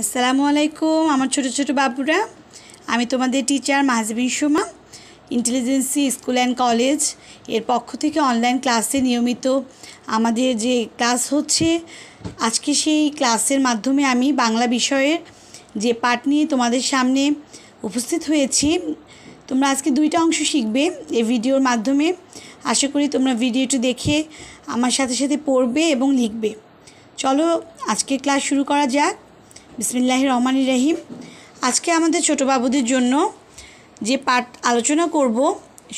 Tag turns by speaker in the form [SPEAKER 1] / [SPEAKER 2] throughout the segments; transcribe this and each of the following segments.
[SPEAKER 1] আসসালামু আলাইকুম আমার ছোট ছোট বাবুরা আমি তোমাদের teacher Mahjabin Suma intelligence school and college এর পক্ষ থেকে অনলাইন ক্লাসে নিয়মিত আমাদের যে ক্লাস হচ্ছে আজকে সেই ক্লাসের মাধ্যমে আমি বাংলা বিষয়ের যে পাঠ নিয়ে তোমাদের সামনে উপস্থিত হয়েছি তোমরা আজকে দুইটা অংশ শিখবে এই ভিডিওর মাধ্যমে আশা করি তোমরা ভিডিওটি দেখে আমার সাথে সাথে পড়বে এবং লিখবে চলো আজকে ক্লাস শুরু করা যাক বিসমিল্লাহ রহমান রাহিম আজকে আমাদের ছোটো বাবুদের জন্য যে পাঠ আলোচনা করব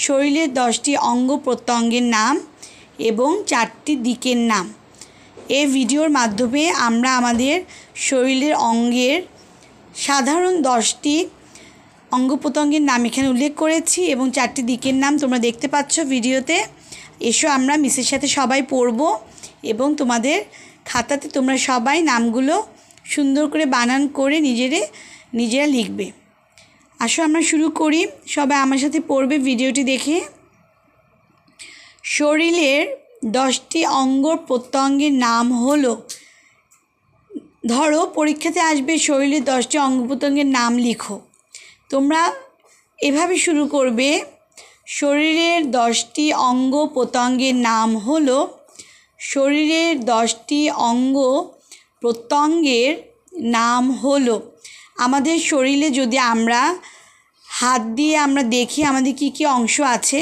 [SPEAKER 1] শরীরের দশটি অঙ্গ প্রত্যঙ্গের নাম এবং চারটি দিকের নাম এ ভিডিওর মাধ্যমে আমরা আমাদের শরীরের অঙ্গের সাধারণ দশটি অঙ্গ প্রত্যঙ্গের নাম এখানে উল্লেখ করেছি এবং চারটি দিকের নাম তোমরা দেখতে পাচ্ছ ভিডিওতে এসো আমরা মিসের সাথে সবাই পড়ব এবং তোমাদের খাতাতে তোমরা সবাই নামগুলো সুন্দর করে বানান করে নিজেরে নিজেরা লিখবে আসো আমরা শুরু করি সবাই আমার সাথে পড়বে ভিডিওটি দেখে শরীরের দশটি অঙ্গ প্রত্যঙ্গের নাম হলো ধরো পরীক্ষাতে আসবে শরীরের দশটি অঙ্গ প্রত্যঙ্গের নাম লিখো তোমরা এভাবে শুরু করবে শরীরের দশটি অঙ্গ প্রত্যঙ্গের নাম হলো শরীরের দশটি অঙ্গ প্রত্যঙ্গের নাম হলো আমাদের শরীরে যদি আমরা হাত দিয়ে আমরা দেখি আমাদের কি কি অংশ আছে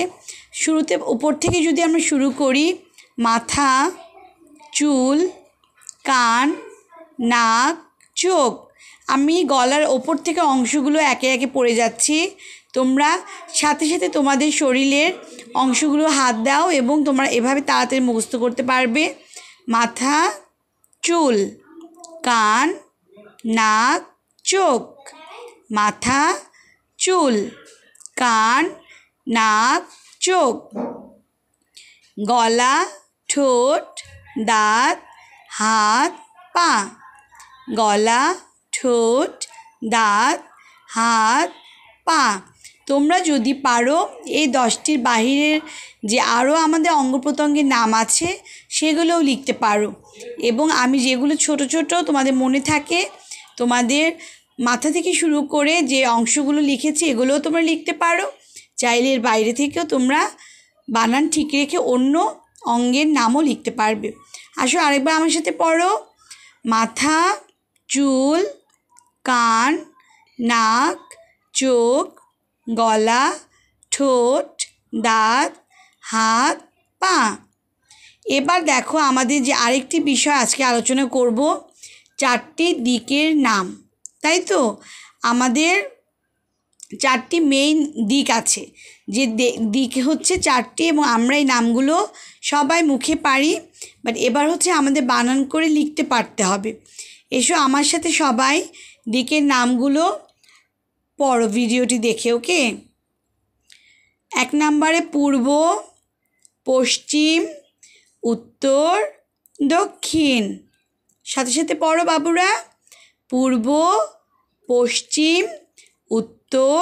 [SPEAKER 1] শুরুতে উপর থেকে যদি আমরা শুরু করি মাথা চুল কান নাক চোখ আমি গলার ওপর থেকে অংশগুলো একে একে পড়ে যাচ্ছি তোমরা সাথে সাথে তোমাদের শরীরের অংশগুলো হাত দাও এবং তোমরা এভাবে তাড়াতাড়ি মুখস্থ করতে পারবে মাথা চুল কান নাক চোখ মাথা চুল কান নাক চোখ গলা ঠোঁট দাঁত হাত পা গলা ঠোঁট দাঁত হাত পা তোমরা যদি পারো এই দশটির বাহিরের যে আরও আমাদের অঙ্গ প্রত্যঙ্গের নাম আছে সেগুলোও লিখতে পারো এবং আমি যেগুলো ছোট ছোট তোমাদের মনে থাকে তোমাদের মাথা থেকে শুরু করে যে অংশগুলো লিখেছি এগুলোও তোমরা লিখতে পারো চাইলে বাইরে থেকেও তোমরা বানান ঠিক রেখে অন্য অঙ্গের নামও লিখতে পারবে আসো আরেকবার আমার সাথে পড়ো মাথা চুল কান নাক চোখ গলা ঠোঁট দাঁত হাত পা এবার দেখো আমাদের যে আরেকটি বিষয় আজকে আলোচনা করব চারটি দিকের নাম তাই তো আমাদের চারটি মেইন দিক আছে যে দিক হচ্ছে চারটি এবং আমরা এই নামগুলো সবাই মুখে পারি বাট এবার হচ্ছে আমাদের বানান করে লিখতে পারতে হবে এসো আমার সাথে সবাই দিকের নামগুলো পড়ো ভিডিওটি দেখে ওকে এক নাম্বারে পূর্ব পশ্চিম উত্তর দক্ষিণ সাথে সাথে পড়ো বাবুরা পূর্ব পশ্চিম উত্তর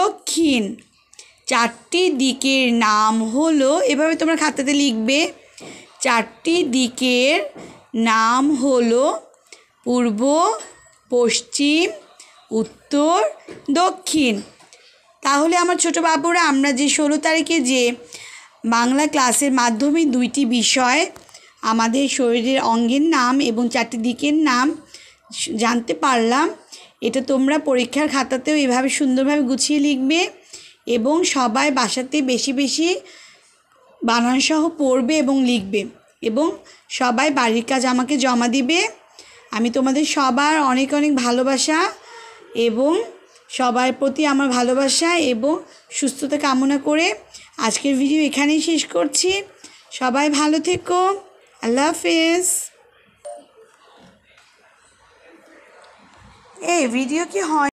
[SPEAKER 1] দক্ষিণ চারটি দিকের নাম হলো এভাবে তোমরা খাতাতে লিখবে চারটি দিকের নাম হলো পূর্ব পশ্চিম উত্তর দক্ষিণ তাহলে আমার ছোট বাবুরা আমরা যে ষোলো তারিখে যে বাংলা ক্লাসের মাধ্যমে দুইটি বিষয় আমাদের শরীরের অঙ্গের নাম এবং চারটি দিকের নাম জানতে পারলাম এটা তোমরা পরীক্ষার খাতাতেও এভাবে সুন্দরভাবে গুছিয়ে লিখবে এবং সবাই বাসাতে বেশি বেশি বানানসহ পড়বে এবং লিখবে এবং সবাই বাড়ির কাজ আমাকে জমা দিবে আমি তোমাদের সবার অনেক অনেক ভালোবাসা এবং সবার প্রতি আমার ভালোবাসা এবং সুস্থতা কামনা করে আজকের ভিডিও এখানেই শেষ করছি সবাই ভালো থেকো আল্লাহ হাফেজ এই ভিডিও কি হয়